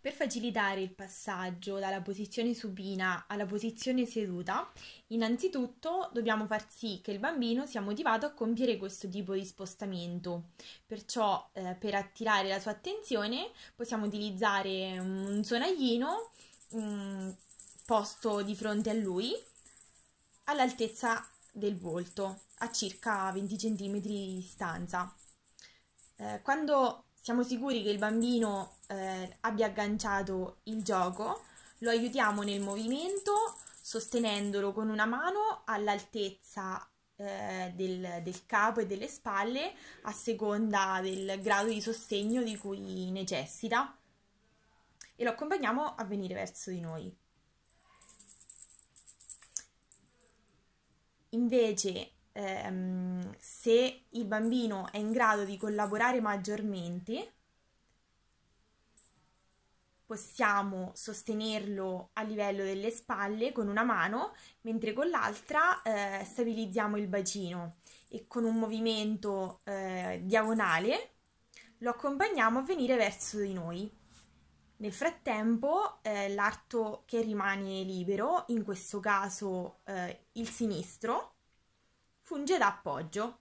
Per facilitare il passaggio dalla posizione supina alla posizione seduta, innanzitutto dobbiamo far sì che il bambino sia motivato a compiere questo tipo di spostamento. Perciò, eh, per attirare la sua attenzione, possiamo utilizzare un sonaglino posto di fronte a lui all'altezza del volto, a circa 20 cm di distanza. Eh, quando siamo sicuri che il bambino eh, abbia agganciato il gioco, lo aiutiamo nel movimento sostenendolo con una mano all'altezza eh, del, del, capo e delle spalle a seconda del grado di sostegno di cui necessita e lo accompagniamo a venire verso di noi. Invece, ehm, se il bambino è in grado di collaborare maggiormente, possiamo sostenerlo a livello delle spalle con una mano, mentre con l'altra eh, stabilizziamo il bacino e con un movimento eh, diagonale lo accompagniamo a venire verso di noi. Nel frattempo eh, l'arto che rimane libero, in questo caso eh, il sinistro, funge da appoggio.